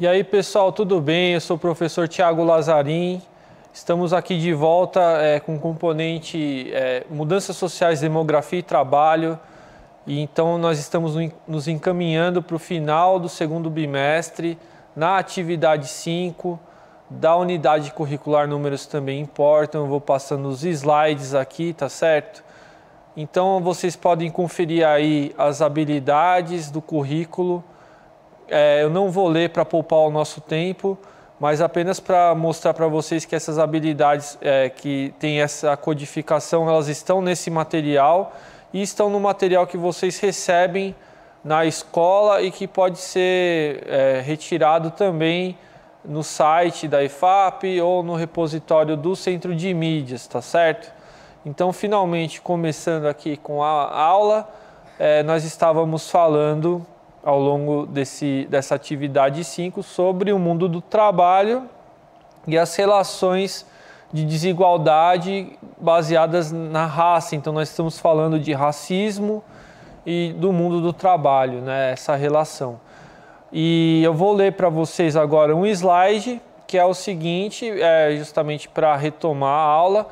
E aí, pessoal, tudo bem? Eu sou o professor Tiago Lazarim. Estamos aqui de volta é, com o componente é, Mudanças Sociais, Demografia e Trabalho. E então, nós estamos nos encaminhando para o final do segundo bimestre, na atividade 5, da unidade curricular Números também importam. Eu vou passando os slides aqui, tá certo? Então, vocês podem conferir aí as habilidades do currículo é, eu não vou ler para poupar o nosso tempo, mas apenas para mostrar para vocês que essas habilidades é, que tem essa codificação, elas estão nesse material e estão no material que vocês recebem na escola e que pode ser é, retirado também no site da IFAP ou no repositório do Centro de Mídias, tá certo? Então, finalmente, começando aqui com a aula, é, nós estávamos falando ao longo desse, dessa atividade 5 sobre o mundo do trabalho e as relações de desigualdade baseadas na raça. Então, nós estamos falando de racismo e do mundo do trabalho, né? essa relação. E eu vou ler para vocês agora um slide que é o seguinte, é justamente para retomar a aula,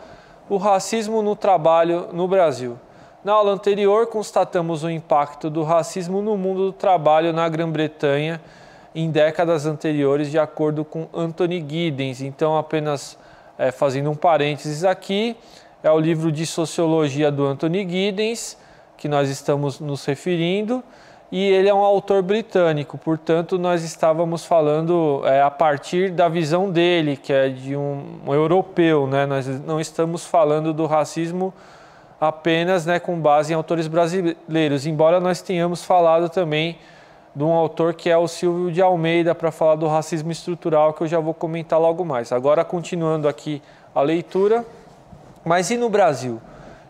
o racismo no trabalho no Brasil. Na aula anterior, constatamos o impacto do racismo no mundo do trabalho na Grã-Bretanha em décadas anteriores, de acordo com Anthony Giddens. Então, apenas é, fazendo um parênteses aqui, é o livro de sociologia do Anthony Giddens, que nós estamos nos referindo, e ele é um autor britânico, portanto, nós estávamos falando é, a partir da visão dele, que é de um, um europeu, né? nós não estamos falando do racismo apenas né, com base em autores brasileiros, embora nós tenhamos falado também de um autor que é o Silvio de Almeida para falar do racismo estrutural, que eu já vou comentar logo mais. Agora, continuando aqui a leitura, mas e no Brasil?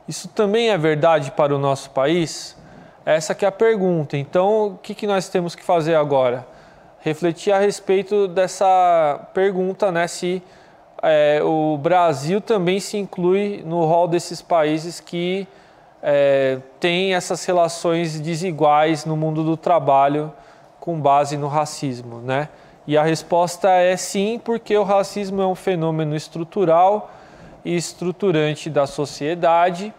Isso também é verdade para o nosso país? Essa que é a pergunta. Então, o que, que nós temos que fazer agora? Refletir a respeito dessa pergunta, né? Se é, o Brasil também se inclui no rol desses países que é, têm essas relações desiguais no mundo do trabalho com base no racismo, né? E a resposta é sim, porque o racismo é um fenômeno estrutural e estruturante da sociedade.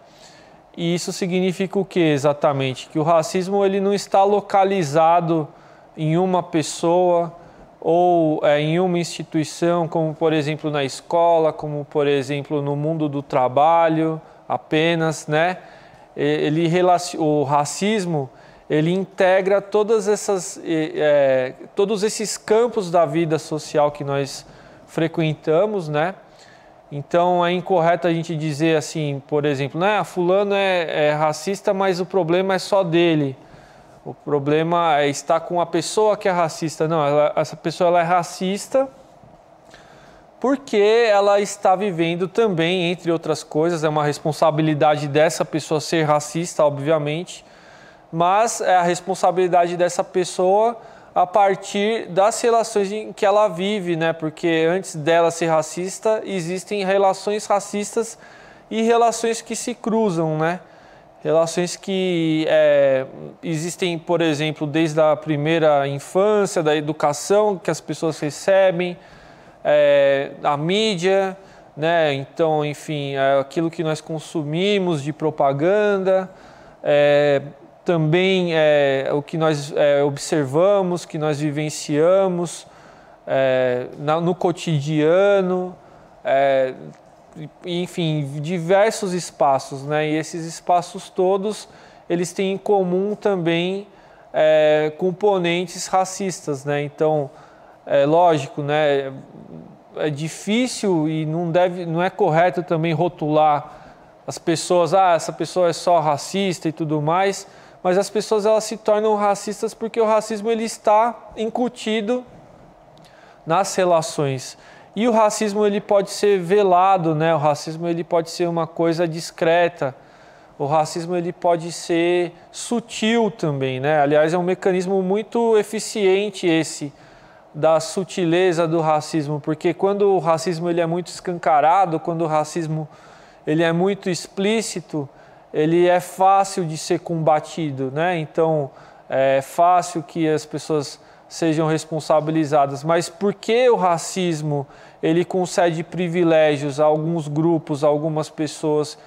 E isso significa o que exatamente? Que o racismo ele não está localizado em uma pessoa, ou é, em uma instituição, como por exemplo na escola, como por exemplo no mundo do trabalho, apenas, né? Ele o racismo ele integra todas essas, é, todos esses campos da vida social que nós frequentamos, né? Então é incorreto a gente dizer assim, por exemplo, né, fulano é, é racista, mas o problema é só dele. O problema é estar com a pessoa que é racista. Não, ela, essa pessoa ela é racista porque ela está vivendo também, entre outras coisas, é uma responsabilidade dessa pessoa ser racista, obviamente, mas é a responsabilidade dessa pessoa a partir das relações em que ela vive, né? Porque antes dela ser racista, existem relações racistas e relações que se cruzam, né? Relações que é, existem, por exemplo, desde a primeira infância, da educação que as pessoas recebem, é, a mídia, né? Então, enfim, é aquilo que nós consumimos de propaganda, é, também é, o que nós é, observamos, que nós vivenciamos na, no cotidiano. É, enfim, diversos espaços, né? E esses espaços todos, eles têm em comum também é, componentes racistas, né? Então, é lógico, né? É difícil e não deve, não é correto também rotular as pessoas, ah, essa pessoa é só racista e tudo mais, mas as pessoas elas se tornam racistas porque o racismo ele está incutido nas relações. E o racismo ele pode ser velado, né? O racismo ele pode ser uma coisa discreta. O racismo ele pode ser sutil também, né? Aliás, é um mecanismo muito eficiente esse da sutileza do racismo, porque quando o racismo ele é muito escancarado, quando o racismo ele é muito explícito, ele é fácil de ser combatido, né? Então, é fácil que as pessoas sejam responsabilizadas, mas por que o racismo ele concede privilégios a alguns grupos, a algumas pessoas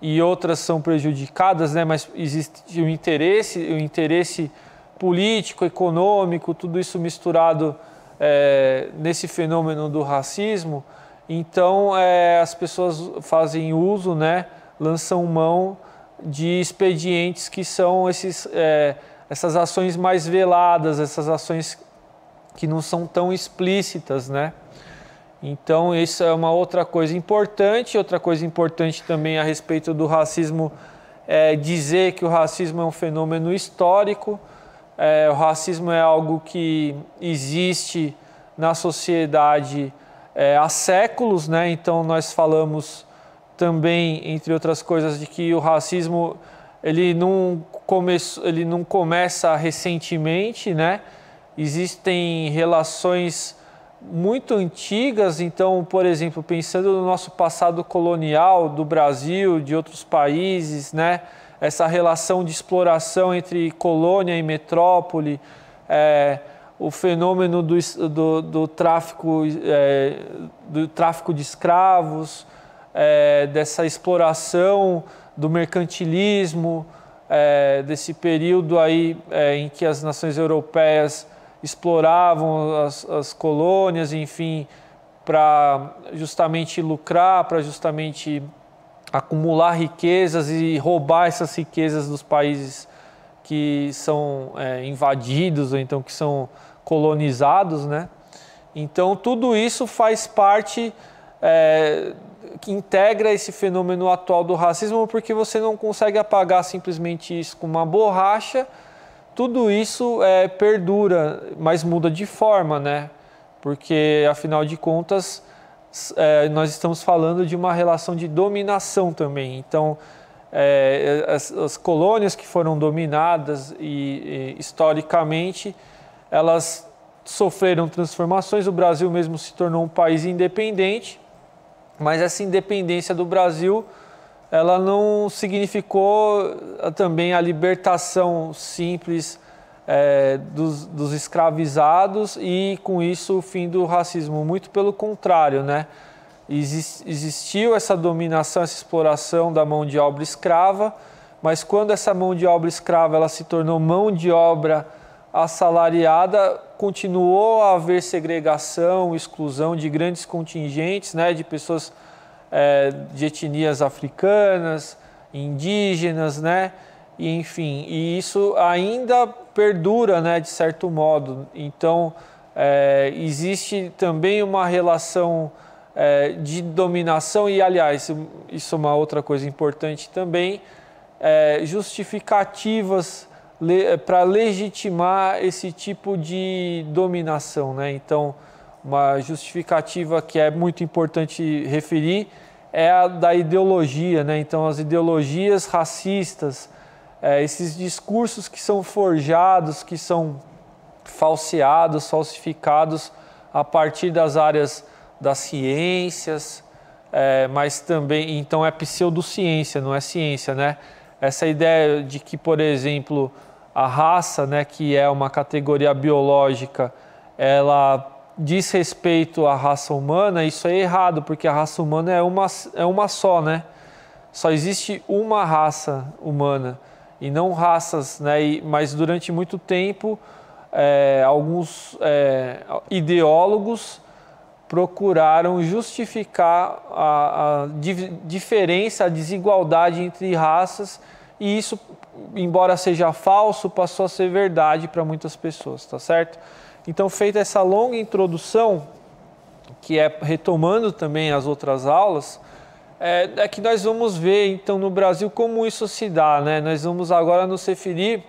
e outras são prejudicadas, né? Mas existe o interesse, o interesse político, econômico, tudo isso misturado é, nesse fenômeno do racismo. Então é, as pessoas fazem uso, né? Lançam mão de expedientes que são esses é, essas ações mais veladas, essas ações que não são tão explícitas, né? Então, isso é uma outra coisa importante. Outra coisa importante também a respeito do racismo é dizer que o racismo é um fenômeno histórico. É, o racismo é algo que existe na sociedade é, há séculos, né? Então, nós falamos também, entre outras coisas, de que o racismo ele não começou, ele não começa recentemente, né? Existem relações muito antigas, então, por exemplo, pensando no nosso passado colonial do Brasil, de outros países, né? Essa relação de exploração entre colônia e metrópole, é, o fenômeno do, do, do tráfico, é, do tráfico de escravos, é, dessa exploração do mercantilismo, é, desse período aí é, em que as nações europeias exploravam as, as colônias, enfim, para justamente lucrar, para justamente acumular riquezas e roubar essas riquezas dos países que são é, invadidos ou então que são colonizados, né? Então tudo isso faz parte é, que integra esse fenômeno atual do racismo, porque você não consegue apagar simplesmente isso com uma borracha. Tudo isso é, perdura, mas muda de forma, né? Porque, afinal de contas, é, nós estamos falando de uma relação de dominação também. Então, é, as, as, colônias que foram dominadas e, e, historicamente, elas sofreram transformações. O Brasil mesmo se tornou um país independente mas essa independência do Brasil, ela não significou eh, também a libertação simples é, dos, dos, escravizados e com isso o fim do racismo. Muito pelo contrário, né? existiu essa dominação, essa exploração da mão de obra escrava, mas quando essa mão de obra escrava ela se tornou mão de obra assalariada, continuou a haver segregação, exclusão de grandes contingentes, né, de pessoas é, de etnias africanas, indígenas, né, e, enfim, e isso ainda perdura, né, de certo modo. Então, é, existe também uma relação é, de dominação e, aliás, isso é uma outra coisa importante também, é, justificativas para legitimar esse tipo de dominação. Né? Então, uma justificativa que é muito importante referir é a da ideologia. Né? Então, as ideologias racistas, é, esses discursos que são forjados, que são falseados, falsificados a partir das áreas das ciências, é, mas também, então é pseudociência, não é ciência, né? Essa ideia de que, por exemplo, a raça, né, que é uma categoria biológica, ela diz respeito à raça humana, isso é errado, porque a raça humana é uma, é uma só, né? Só existe uma raça humana e não raças, né? E, mas durante muito tempo, é, alguns é, ideólogos procuraram justificar a, a diferença, a desigualdade entre raças e isso, embora seja falso, passou a ser verdade para muitas pessoas, tá certo? Então, feita essa longa introdução, que é retomando também as outras aulas, é, é, que nós vamos ver então no Brasil como isso se dá, né? Nós vamos agora nos referir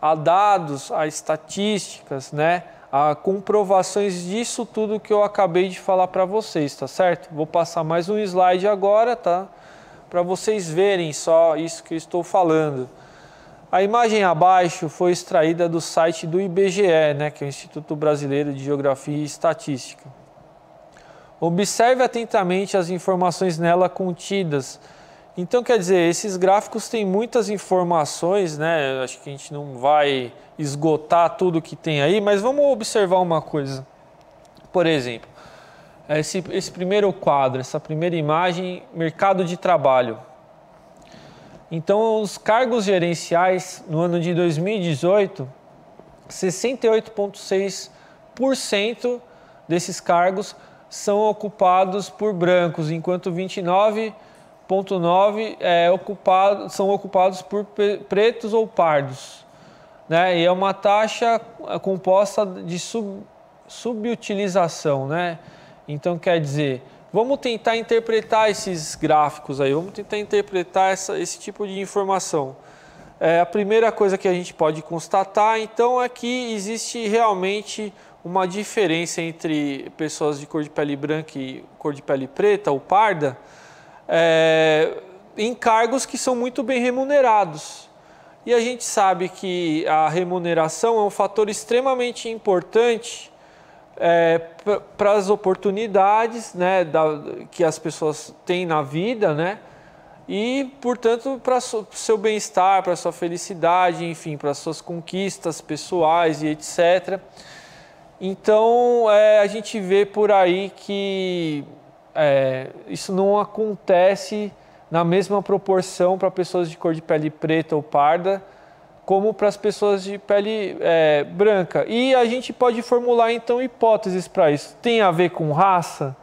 a dados, a estatísticas, né? A comprovações disso tudo que eu acabei de falar para vocês, tá certo? Vou passar mais um slide agora, tá? para vocês verem só isso que eu estou falando. A imagem abaixo foi extraída do site do IBGE, né, que é o Instituto Brasileiro de Geografia e Estatística. Observe atentamente as informações nela contidas. Então, quer dizer, esses gráficos têm muitas informações, né? Acho que a gente não vai esgotar tudo que tem aí, mas vamos observar uma coisa. Por exemplo, é, esse, esse primeiro quadro, essa primeira imagem, mercado de trabalho. Então, os cargos gerenciais no ano de 2018, 68,6% desses cargos são ocupados por brancos, enquanto 29,9% é ocupado, são ocupados por pretos ou pardos. Né? E é uma taxa é, composta de sub, subutilização, né? Então, quer dizer, vamos tentar interpretar esses gráficos aí, vamos tentar interpretar essa, esse tipo de informação. É, a primeira coisa que a gente pode constatar, então, é que existe realmente uma diferença entre pessoas de cor de pele branca e cor de pele preta ou parda, é, em cargos que são muito bem remunerados. E a gente sabe que a remuneração é um fator extremamente importante é, para as oportunidades né, da, que as pessoas têm na vida, né? E, portanto, para o seu bem-estar, para a sua felicidade, enfim, para suas conquistas pessoais e etc. Então, é, a gente vê por aí que é, isso não acontece na mesma proporção para pessoas de cor de pele preta ou parda, como para as pessoas de pele é, branca. E a gente pode formular então hipóteses para isso. Tem a ver com raça?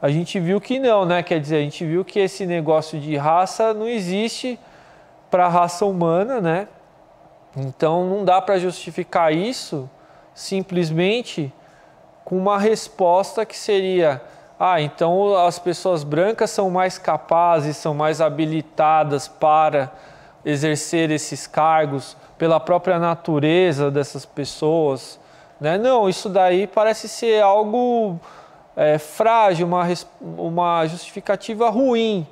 A gente viu que não, né? Quer dizer, a gente viu que esse negócio de raça não existe para a raça humana, né? Então não dá para justificar isso simplesmente com uma resposta que seria: ah, então as pessoas brancas são mais capazes, são mais habilitadas para exercer esses cargos pela própria natureza dessas pessoas. Né? Não, isso daí parece ser algo é, frágil, uma, uma justificativa ruim.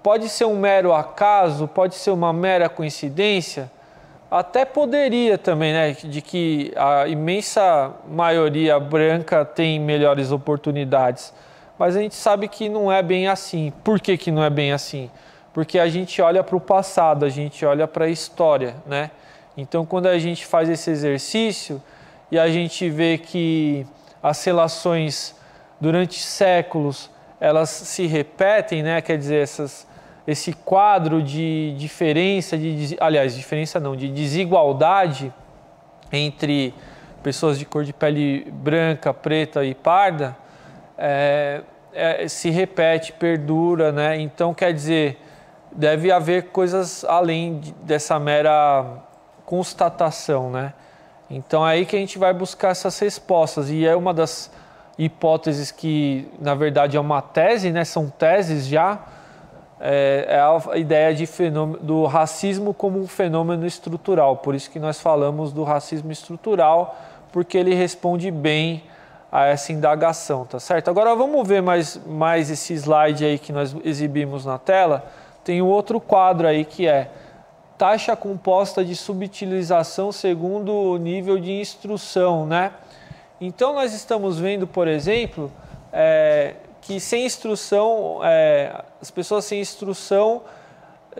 Pode ser um mero acaso, pode ser uma mera coincidência. Até poderia também, né, de que a imensa maioria branca tem melhores oportunidades. Mas a gente sabe que não é bem assim. Por que, que não é bem assim? porque a gente olha para o passado, a gente olha para a história, né? Então, quando a gente faz esse exercício e a gente vê que as relações durante séculos elas se repetem, né? Quer dizer, essas, esse quadro de diferença, de aliás, diferença não, de desigualdade entre pessoas de cor de pele branca, preta e parda, é, é, se repete, perdura, né? Então, quer dizer, deve haver coisas além dessa mera constatação, né? Então é aí que a gente vai buscar essas respostas e é uma das hipóteses que na verdade é uma tese, né? São teses já é, é a ideia de fenômeno, do racismo como um fenômeno estrutural. Por isso que nós falamos do racismo estrutural, porque ele responde bem a essa indagação, tá certo? Agora vamos ver mais, mais esse slide aí que nós exibimos na tela tem um outro quadro aí que é taxa composta de subutilização segundo o nível de instrução, né? Então nós estamos vendo, por exemplo, é, que sem instrução, é, as pessoas sem instrução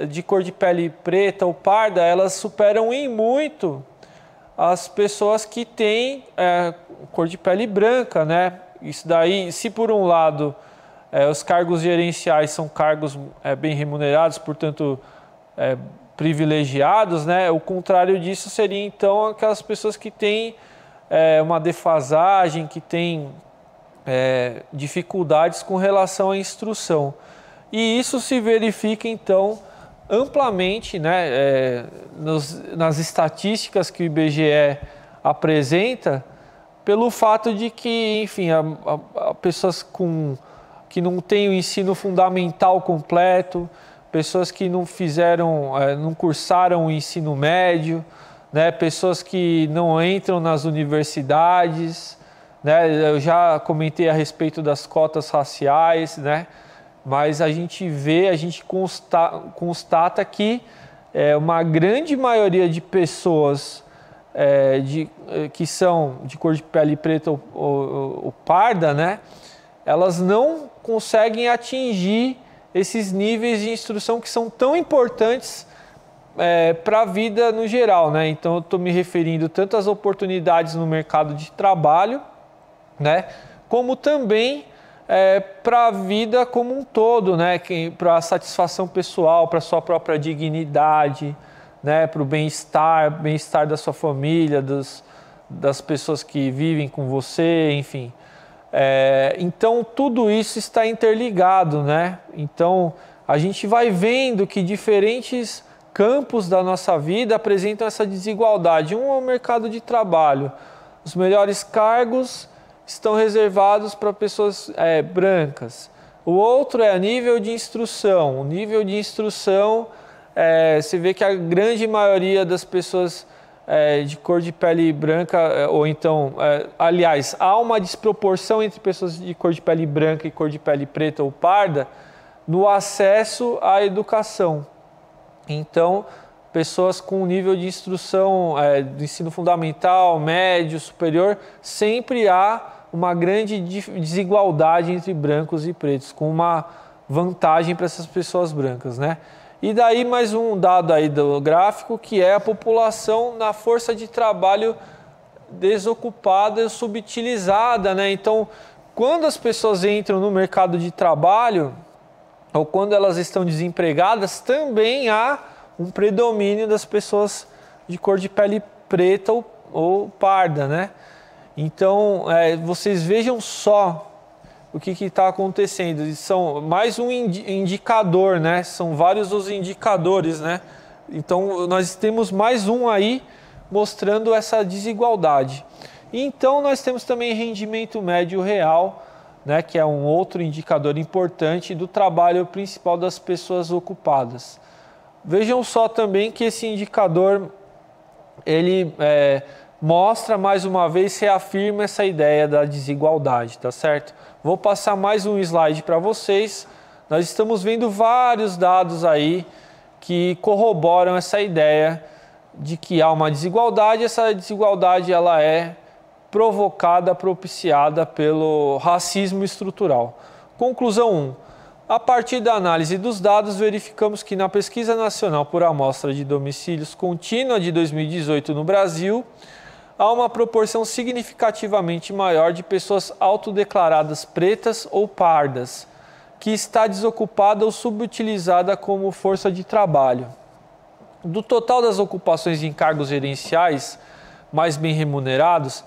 de cor de pele preta ou parda, elas superam em muito as pessoas que têm é, cor de pele branca, né? Isso daí, se por um lado é, os cargos gerenciais são cargos é, bem remunerados, portanto, é, privilegiados, né? O contrário disso seria então aquelas pessoas que têm é, uma defasagem, que têm é, dificuldades com relação à instrução. E isso se verifica então amplamente né, é, nos, nas estatísticas que o IBGE apresenta, pelo fato de que, enfim, a, a, a pessoas com que não têm o ensino fundamental completo, pessoas que não fizeram, é, não cursaram o ensino médio, né? pessoas que não entram nas universidades. Né? Eu já comentei a respeito das cotas raciais, né? mas a gente vê, a gente constata, constata que é, uma grande maioria de pessoas é, de, é, que são de cor de pele preta ou, ou, ou parda, né? elas não conseguem atingir esses níveis de instrução que são tão importantes é, para a vida no geral, né? Então, eu estou me referindo tanto às oportunidades no mercado de trabalho, né? Como também é, para a vida como um todo, né? Para a satisfação pessoal, para a sua própria dignidade, né? Para o bem-estar, bem-estar da sua família, dos, das pessoas que vivem com você, enfim. É, então tudo isso está interligado, né? Então a gente vai vendo que diferentes campos da nossa vida apresentam essa desigualdade. Um é o mercado de trabalho. Os melhores cargos estão reservados para pessoas é, brancas. O outro é a nível de instrução. O nível de instrução, é, você vê que a grande maioria das pessoas é, de cor de pele branca, é, ou então, é, aliás, há uma desproporção entre pessoas de cor de pele branca e cor de pele preta ou parda no acesso à educação. Então, pessoas com nível de instrução é, do ensino fundamental, médio, superior, sempre há uma grande desigualdade entre brancos e pretos, com uma vantagem para essas pessoas brancas, né? E daí mais um dado aí do gráfico, que é a população na força de trabalho desocupada e subutilizada, né? Então, quando as pessoas entram no mercado de trabalho ou quando elas estão desempregadas, também há um predomínio das pessoas de cor de pele preta ou, ou parda, né? Então, é, vocês vejam só o que está acontecendo. E são mais um indicador, né? São vários os indicadores, né? Então nós temos mais um aí mostrando essa desigualdade. E então nós temos também rendimento médio real, né? Que é um outro indicador importante do trabalho principal das pessoas ocupadas. Vejam só também que esse indicador ele é, mostra mais uma vez, reafirma essa ideia da desigualdade, tá certo? Vou passar mais um slide para vocês. Nós estamos vendo vários dados aí que corroboram essa ideia de que há uma desigualdade, essa desigualdade ela é provocada, propiciada pelo racismo estrutural. Conclusão 1. A partir da análise dos dados, verificamos que na pesquisa nacional por amostra de domicílios contínua de 2018 no Brasil, há uma proporção significativamente maior de pessoas autodeclaradas pretas ou pardas, que está desocupada ou subutilizada como força de trabalho. Do total das ocupações em cargos gerenciais mais bem remunerados,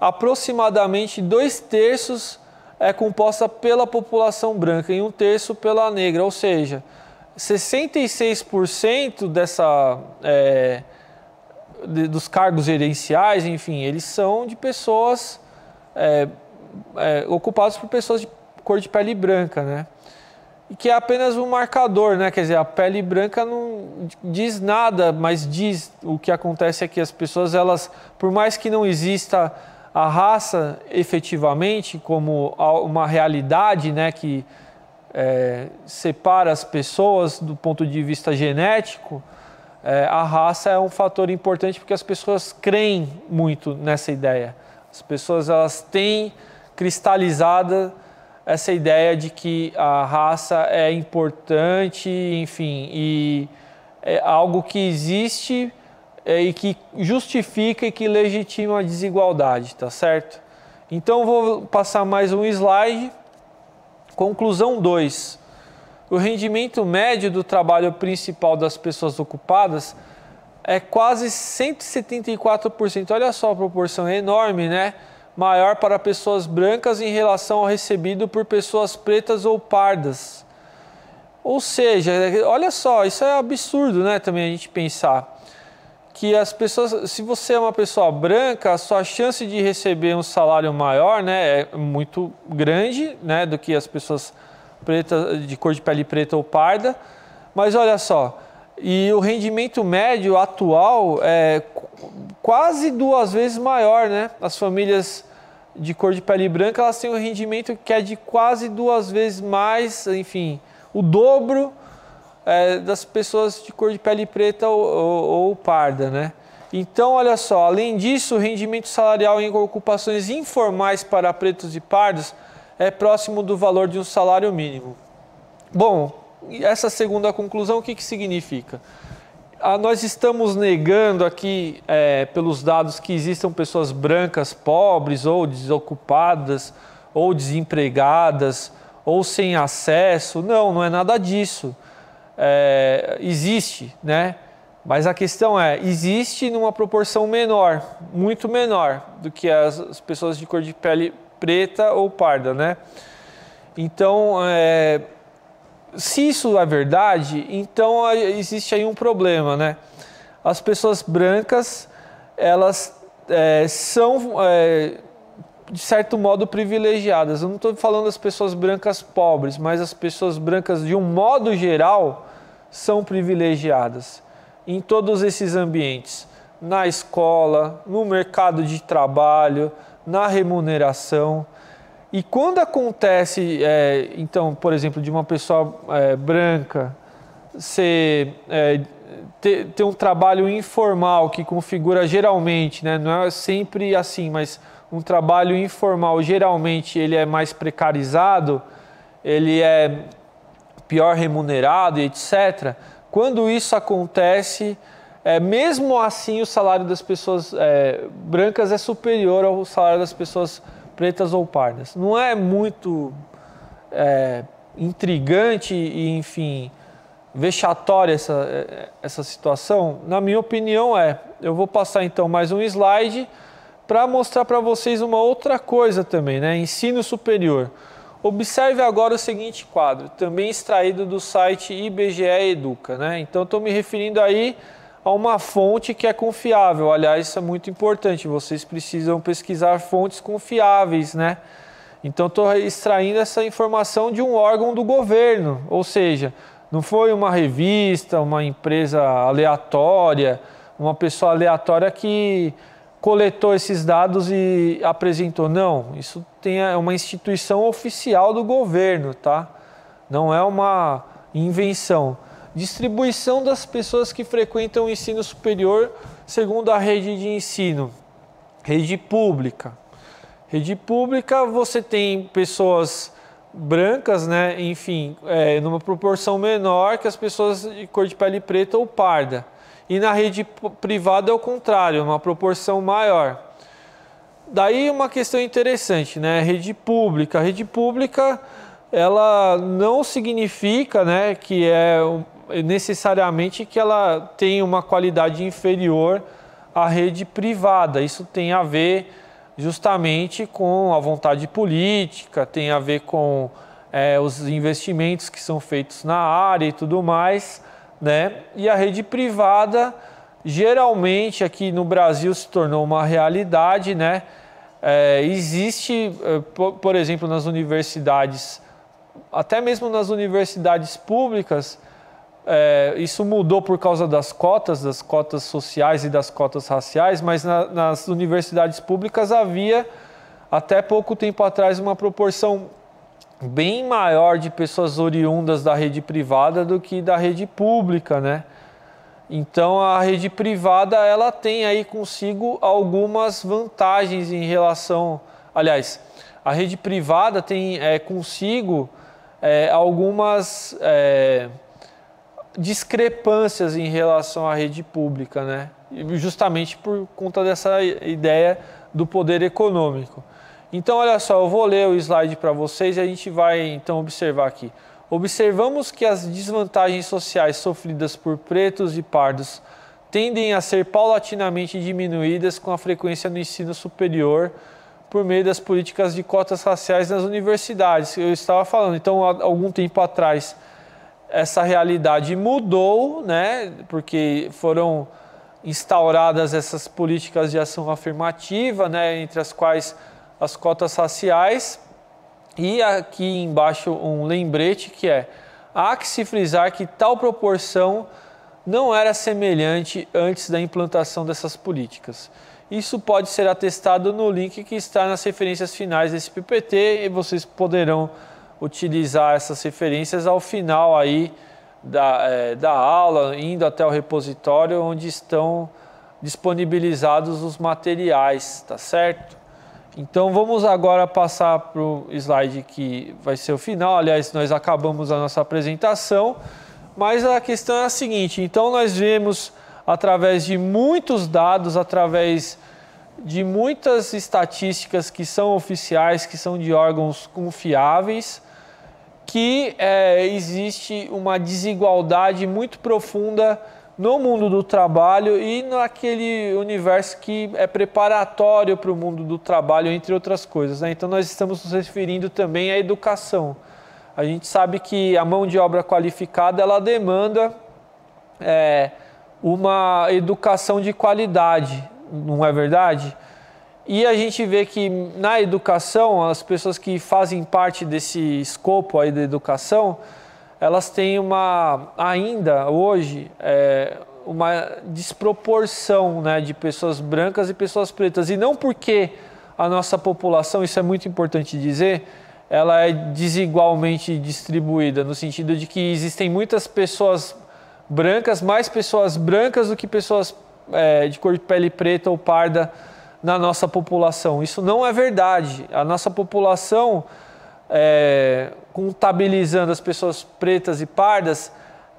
aproximadamente dois terços é composta pela população branca e um terço pela negra, ou seja, 66% dessa é, de, dos cargos gerenciais, enfim, eles são de pessoas é, é, ocupados por pessoas de cor de pele branca, né? E que é apenas um marcador, né? Quer dizer, a pele branca não diz nada, mas diz o que acontece é que as pessoas, elas, por mais que não exista a raça efetivamente como uma realidade, né? Que é, separa as pessoas do ponto de vista genético, é, a raça é um fator importante porque as pessoas creem muito nessa ideia. As pessoas elas têm cristalizada essa ideia de que a raça é importante, enfim, e é algo que existe é, e que justifica e que legitima a desigualdade, tá certo? Então vou passar mais um slide. Conclusão 2 o rendimento médio do trabalho principal das pessoas ocupadas é quase 174%. Olha só a proporção, é enorme, né? Maior para pessoas brancas em relação ao recebido por pessoas pretas ou pardas. Ou seja, olha só, isso é absurdo, né? Também a gente pensar que as pessoas, se você é uma pessoa branca, a sua chance de receber um salário maior, né, é muito grande, né, do que as pessoas preta, de cor de pele preta ou parda. Mas olha só, e o rendimento médio atual é quase duas vezes maior, né? As famílias de cor de pele branca, elas têm um rendimento que é de quase duas vezes mais, enfim, o dobro é, das pessoas de cor de pele preta ou, ou, ou parda, né? Então, olha só, além disso, o rendimento salarial em ocupações informais para pretos e pardos é próximo do valor de um salário mínimo. Bom, essa segunda conclusão, o que, que significa? Ah, nós estamos negando aqui, é, pelos dados, que existam pessoas brancas pobres ou desocupadas ou desempregadas ou sem acesso. Não, não é nada disso. É, existe, né? Mas a questão é, existe numa proporção menor, muito menor do que as pessoas de cor de pele preta ou parda, né? Então, é, se isso é verdade, então é, existe aí um problema, né? As pessoas brancas, elas é, são, é, de certo modo, privilegiadas. Eu não estou falando das pessoas brancas pobres, mas as pessoas brancas, de um modo geral, são privilegiadas em todos esses ambientes na escola, no mercado de trabalho, na remuneração. E quando acontece, é, então, por exemplo, de uma pessoa é, branca ser, é, ter, ter, um trabalho informal que configura geralmente, né, não é sempre assim, mas um trabalho informal geralmente ele é mais precarizado, ele é pior remunerado, etc. Quando isso acontece, é, mesmo assim o salário das pessoas é, brancas é superior ao salário das pessoas pretas ou pardas. Não é muito é, intrigante e, enfim, vexatória essa, é, essa situação? Na minha opinião, é. Eu vou passar então mais um slide para mostrar para vocês uma outra coisa também, né? Ensino superior. Observe agora o seguinte quadro, também extraído do site IBGE Educa, né? Então, estou me referindo aí a uma fonte que é confiável. Aliás, isso é muito importante. Vocês precisam pesquisar fontes confiáveis, né? Então, estou extraindo essa informação de um órgão do governo, ou seja, não foi uma revista, uma empresa aleatória, uma pessoa aleatória que coletou esses dados e apresentou. Não, isso tem é uma instituição oficial do governo, tá? Não é uma invenção distribuição das pessoas que frequentam o ensino superior segundo a rede de ensino, rede pública. Rede pública você tem pessoas brancas, né? Enfim, é, numa proporção menor que as pessoas de cor de pele preta ou parda. E na rede privada é o contrário, uma proporção maior. Daí uma questão interessante, né? Rede pública. A rede pública ela não significa né, que é necessariamente que ela tem uma qualidade inferior à rede privada. Isso tem a ver justamente com a vontade política, tem a ver com é, os investimentos que são feitos na área e tudo mais, né? E a rede privada geralmente aqui no Brasil se tornou uma realidade, né? É, existe, é, por, por exemplo, nas universidades, até mesmo nas universidades públicas, é, isso mudou por causa das cotas, das cotas sociais e das cotas raciais, mas na, nas universidades públicas havia, até pouco tempo atrás, uma proporção bem maior de pessoas oriundas da rede privada do que da rede pública, né? Então a rede privada ela tem aí consigo algumas vantagens em relação, aliás, a rede privada tem é, consigo é, algumas é, discrepâncias em relação à rede pública, né? justamente por conta dessa ideia do poder econômico. Então, olha só, eu vou ler o slide para vocês e a gente vai então observar aqui. Observamos que as desvantagens sociais sofridas por pretos e pardos tendem a ser paulatinamente diminuídas com a frequência no ensino superior por meio das políticas de cotas raciais nas universidades. Eu estava falando, então, há algum tempo atrás, essa realidade mudou, né? Porque foram instauradas essas políticas de ação afirmativa, né? Entre as quais as cotas raciais. E aqui embaixo um lembrete que é: há que se frisar que tal proporção não era semelhante antes da implantação dessas políticas. Isso pode ser atestado no link que está nas referências finais desse PPT e vocês poderão utilizar essas referências ao final aí da, é, da aula, indo até o repositório onde estão disponibilizados os materiais, tá certo? Então vamos agora passar para o slide que vai ser o final. Aliás, nós acabamos a nossa apresentação, mas a questão é a seguinte: então nós vemos através de muitos dados, através de muitas estatísticas que são oficiais, que são de órgãos confiáveis, que é, existe uma desigualdade muito profunda no mundo do trabalho e naquele universo que é preparatório para o mundo do trabalho, entre outras coisas. Né? Então, nós estamos nos referindo também à educação. A gente sabe que a mão de obra qualificada ela demanda é, uma educação de qualidade, não é verdade? E a gente vê que na educação, as pessoas que fazem parte desse escopo aí da educação, elas têm uma, ainda hoje, é, uma desproporção né, de pessoas brancas e pessoas pretas. E não porque a nossa população, isso é muito importante dizer, ela é desigualmente distribuída, no sentido de que existem muitas pessoas brancas, mais pessoas brancas do que pessoas é, de cor de pele preta ou parda na nossa população. Isso não é verdade. A nossa população, é, contabilizando as pessoas pretas e pardas,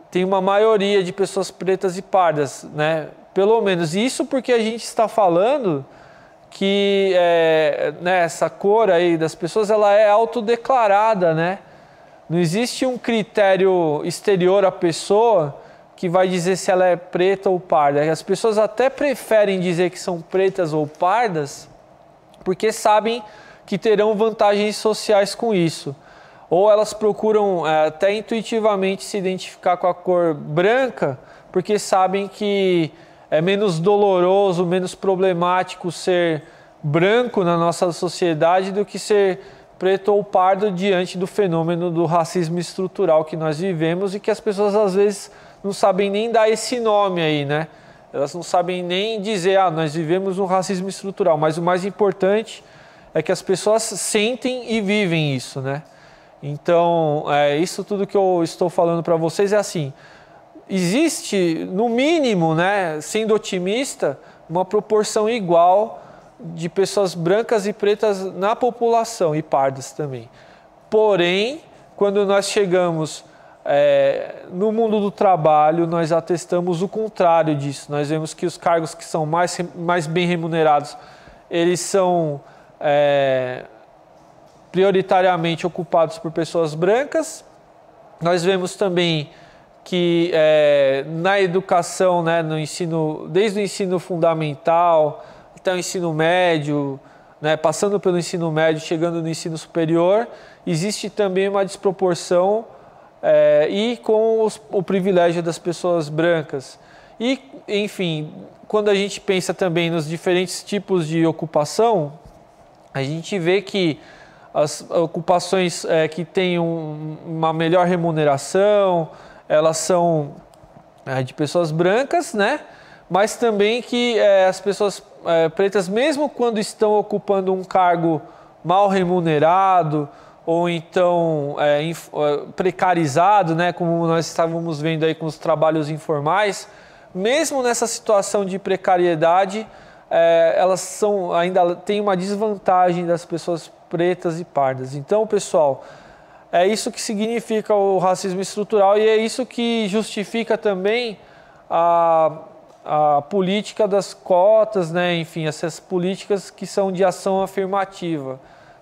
tem uma maioria de pessoas pretas e pardas, né? Pelo menos isso porque a gente está falando que é, né, essa cor aí das pessoas ela é autodeclarada, né? Não existe um critério exterior à pessoa que vai dizer se ela é preta ou parda. As pessoas até preferem dizer que são pretas ou pardas porque sabem que terão vantagens sociais com isso. Ou elas procuram é, até intuitivamente se identificar com a cor branca porque sabem que é menos doloroso, menos problemático ser branco na nossa sociedade do que ser preto ou pardo diante do fenômeno do racismo estrutural que nós vivemos e que as pessoas às vezes não sabem nem dar esse nome aí, né? Elas não sabem nem dizer, ah, nós vivemos um racismo estrutural. Mas o mais importante é que as pessoas sentem e vivem isso, né? Então, é, isso tudo que eu estou falando para vocês é assim: existe, no mínimo, né, sendo otimista, uma proporção igual de pessoas brancas e pretas na população e pardas também. Porém, quando nós chegamos é, no mundo do trabalho, nós atestamos o contrário disso. Nós vemos que os cargos que são mais, mais bem remunerados, eles são é, prioritariamente ocupados por pessoas brancas. Nós vemos também que é, na educação, né, no ensino, desde o ensino fundamental até o ensino médio, né, passando pelo ensino médio, chegando no ensino superior, existe também uma desproporção é, e com os, o privilégio das pessoas brancas. E, enfim, quando a gente pensa também nos diferentes tipos de ocupação, a gente vê que as ocupações é, que têm um, uma melhor remuneração, elas são é, de pessoas brancas, né? Mas também que é, as pessoas é, pretas, mesmo quando estão ocupando um cargo mal remunerado ou então é, é, precarizado, né, como nós estávamos vendo aí com os trabalhos informais, mesmo nessa situação de precariedade, é, elas são ainda têm uma desvantagem das pessoas pretas e pardas. Então, pessoal, é isso que significa o racismo estrutural e é isso que justifica também a, a política das cotas, né? Enfim, essas políticas que são de ação afirmativa.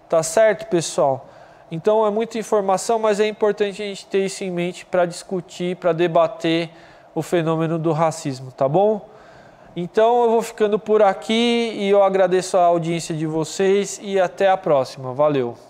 Tá certo, pessoal? Então é muita informação, mas é importante a gente ter isso em mente para discutir, para debater o fenômeno do racismo, tá bom? Então eu vou ficando por aqui e eu agradeço a audiência de vocês e até a próxima. Valeu!